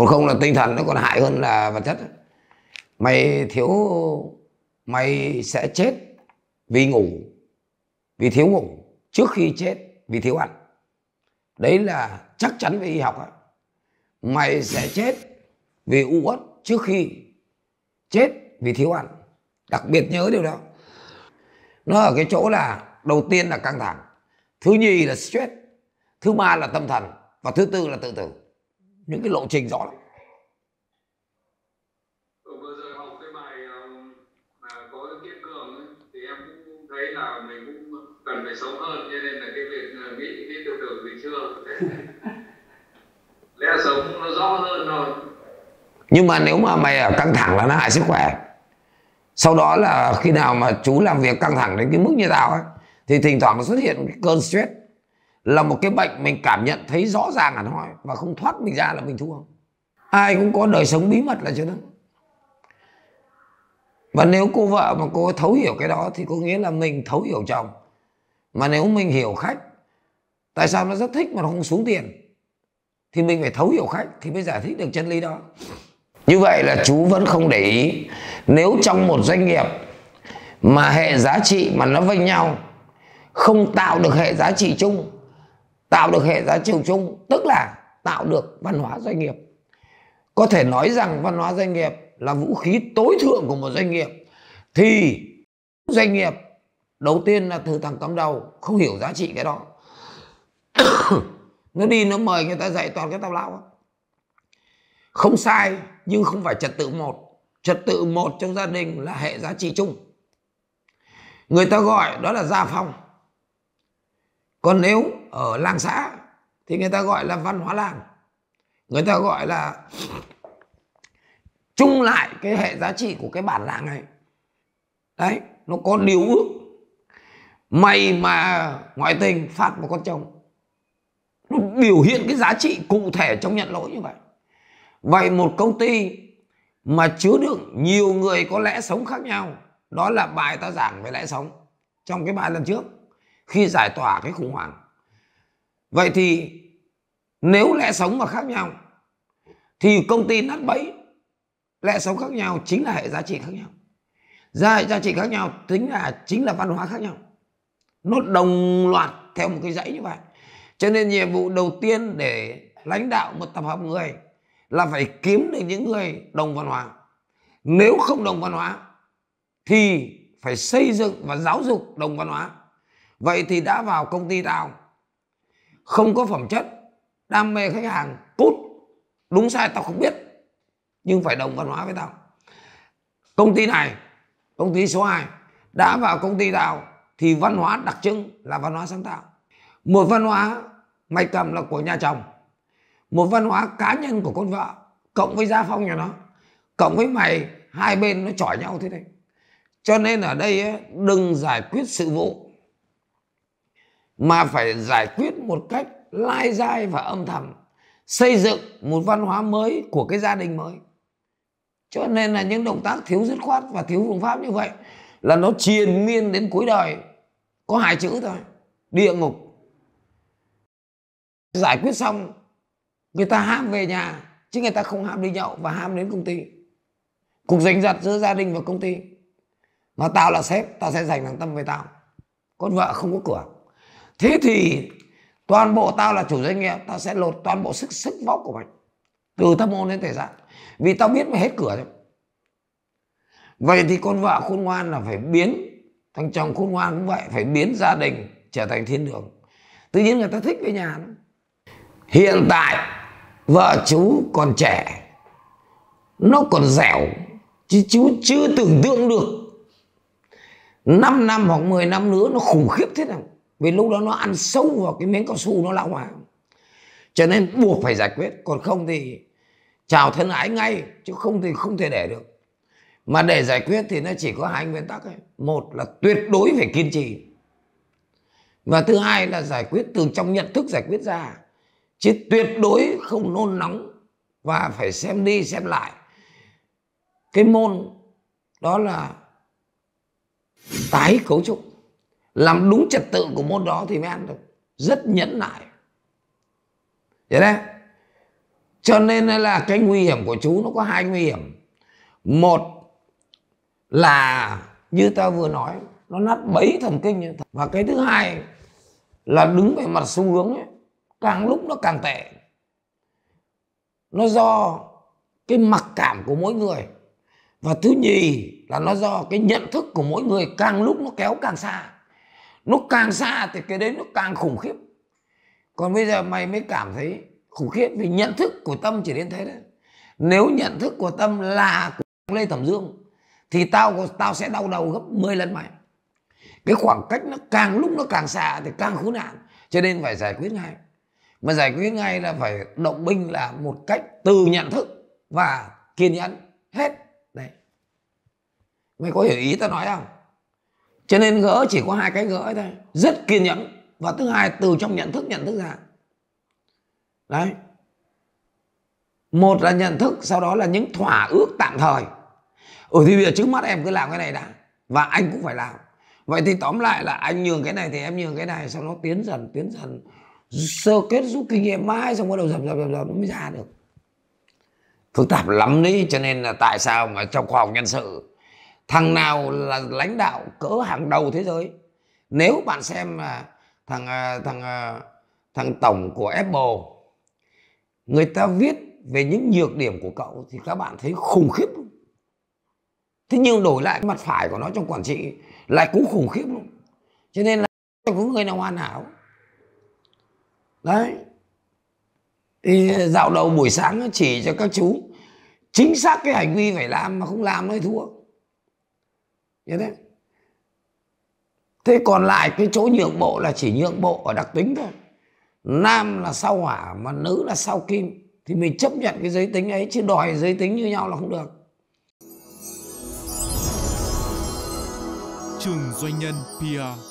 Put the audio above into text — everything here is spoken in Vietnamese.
còn không là tinh thần nó còn hại hơn là vật chất mày thiếu mày sẽ chết vì ngủ vì thiếu ngủ trước khi chết vì thiếu ăn đấy là chắc chắn về y học á mày sẽ chết vì u uất trước khi chết vì thiếu ăn đặc biệt nhớ điều đó nó ở cái chỗ là đầu tiên là căng thẳng thứ nhì là stress thứ ba là tâm thần và thứ tư là tự tử những cái lộ trình rõ lắm ờ, thấy là mình cũng cần phải sống hơn cho nên là cái việc ờ, nghĩ cái tiêu cực thì chưa lẽ sống nó rõ hơn rồi nhưng mà nếu mà mày ở căng thẳng là nó hại sức khỏe sau đó là khi nào mà chú làm việc căng thẳng đến cái mức như tao ấy thì thỉnh thoảng nó xuất hiện cái cơn stress là một cái bệnh mình cảm nhận thấy rõ ràng hẳn hoi và không thoát mình ra là mình thua ai cũng có đời sống bí mật là chưa đó và nếu cô vợ mà cô thấu hiểu cái đó thì có nghĩa là mình thấu hiểu chồng mà nếu mình hiểu khách tại sao nó rất thích mà nó không xuống tiền thì mình phải thấu hiểu khách thì mới giải thích được chân lý đó như vậy là chú vẫn không để ý nếu trong một doanh nghiệp mà hệ giá trị mà nó vênh nhau không tạo được hệ giá trị chung tạo được hệ giá trị chung tức là tạo được văn hóa doanh nghiệp có thể nói rằng văn hóa doanh nghiệp là vũ khí tối thượng của một doanh nghiệp thì doanh nghiệp đầu tiên là từ thằng cắm đầu không hiểu giá trị cái đó nó đi nó mời người ta dạy toàn cái tào lao không sai nhưng không phải trật tự một trật tự một trong gia đình là hệ giá trị chung người ta gọi đó là gia phong còn nếu ở làng xã thì người ta gọi là văn hóa làng người ta gọi là chung lại cái hệ giá trị của cái bản làng này đấy nó có điều ước mày mà ngoại tình phạt một con chồng nó biểu hiện cái giá trị cụ thể trong nhận lỗi như vậy vậy một công ty mà chứa đựng nhiều người có lẽ sống khác nhau đó là bài ta giảng về lẽ sống trong cái bài lần trước khi giải tỏa cái khủng hoảng vậy thì nếu lẽ sống mà khác nhau thì công ty nát bẫy lẽ sống khác nhau chính là hệ giá trị khác nhau gia giá trị khác nhau tính là chính là văn hóa khác nhau nó đồng loạt theo một cái dãy như vậy cho nên nhiệm vụ đầu tiên để lãnh đạo một tập hợp người là phải kiếm được những người đồng văn hóa nếu không đồng văn hóa thì phải xây dựng và giáo dục đồng văn hóa Vậy thì đã vào công ty tao Không có phẩm chất Đam mê khách hàng Cút Đúng sai tao không biết Nhưng phải đồng văn hóa với tao Công ty này Công ty số 2 Đã vào công ty tao Thì văn hóa đặc trưng là văn hóa sáng tạo Một văn hóa mạch cầm là của nhà chồng Một văn hóa cá nhân của con vợ Cộng với gia phong nhà nó Cộng với mày Hai bên nó chỏi nhau thế này Cho nên ở đây đừng giải quyết sự vụ mà phải giải quyết một cách lai dai và âm thầm xây dựng một văn hóa mới của cái gia đình mới cho nên là những động tác thiếu dứt khoát và thiếu phương pháp như vậy là nó triền miên đến cuối đời có hai chữ thôi địa ngục giải quyết xong người ta ham về nhà chứ người ta không ham đi nhậu và ham đến công ty cuộc giành giật giữa gia đình và công ty mà tao là sếp tao sẽ dành thằng tâm về tao con vợ không có cửa thế thì toàn bộ tao là chủ doanh nghiệp tao sẽ lột toàn bộ sức sức vóc của mày từ thâm môn đến thể xác vì tao biết mày hết cửa rồi vậy thì con vợ khôn ngoan là phải biến thằng chồng khôn ngoan cũng vậy phải biến gia đình trở thành thiên đường tự nhiên người ta thích về nhà nữa. hiện tại vợ chú còn trẻ nó còn dẻo chứ chú chưa tưởng tượng được 5 năm hoặc 10 năm nữa nó khủng khiếp thế nào vì lúc đó nó ăn sâu vào cái miếng cao su nó lão hóa cho nên buộc phải giải quyết còn không thì chào thân ái ngay chứ không thì không thể để được mà để giải quyết thì nó chỉ có hai nguyên tắc ấy. một là tuyệt đối phải kiên trì và thứ hai là giải quyết từ trong nhận thức giải quyết ra chứ tuyệt đối không nôn nóng và phải xem đi xem lại cái môn đó là tái cấu trúc làm đúng trật tự của môn đó thì mới ăn được rất nhẫn nại vậy đấy cho nên là cái nguy hiểm của chú nó có hai nguy hiểm một là như ta vừa nói nó nát bấy thần kinh và cái thứ hai là đứng về mặt xu hướng ấy, càng lúc nó càng tệ nó do cái mặc cảm của mỗi người và thứ nhì là nó do cái nhận thức của mỗi người càng lúc nó kéo càng xa nó càng xa thì cái đấy nó càng khủng khiếp còn bây giờ mày mới cảm thấy khủng khiếp vì nhận thức của tâm chỉ đến thế đấy nếu nhận thức của tâm là của lê thẩm dương thì tao tao sẽ đau đầu gấp 10 lần mày cái khoảng cách nó càng lúc nó càng xa thì càng khốn nạn cho nên phải giải quyết ngay mà giải quyết ngay là phải động binh là một cách từ nhận thức và kiên nhẫn hết đấy mày có hiểu ý tao nói không cho nên gỡ chỉ có hai cái gỡ thôi rất kiên nhẫn và thứ hai từ trong nhận thức nhận thức ra đấy một là nhận thức sau đó là những thỏa ước tạm thời ừ thì bây giờ trước mắt em cứ làm cái này đã và anh cũng phải làm vậy thì tóm lại là anh nhường cái này thì em nhường cái này sau đó tiến dần tiến dần sơ kết rút kinh nghiệm mãi xong bắt đầu dập dập dập dập nó mới ra được phức tạp lắm đấy cho nên là tại sao mà trong khoa học nhân sự thằng nào là lãnh đạo cỡ hàng đầu thế giới nếu bạn xem là thằng à, thằng à, thằng tổng của Apple người ta viết về những nhược điểm của cậu thì các bạn thấy khủng khiếp luôn. Thế nhưng đổi lại mặt phải của nó trong quản trị lại cũng khủng khiếp luôn. Cho nên là có người nào hoàn hảo. Đấy. Thì dạo đầu buổi sáng chỉ cho các chú chính xác cái hành vi phải làm mà không làm nó thua như thế thế còn lại cái chỗ nhượng bộ là chỉ nhượng bộ ở đặc tính thôi nam là sao hỏa mà nữ là sao kim thì mình chấp nhận cái giới tính ấy chứ đòi giới tính như nhau là không được trường doanh nhân PR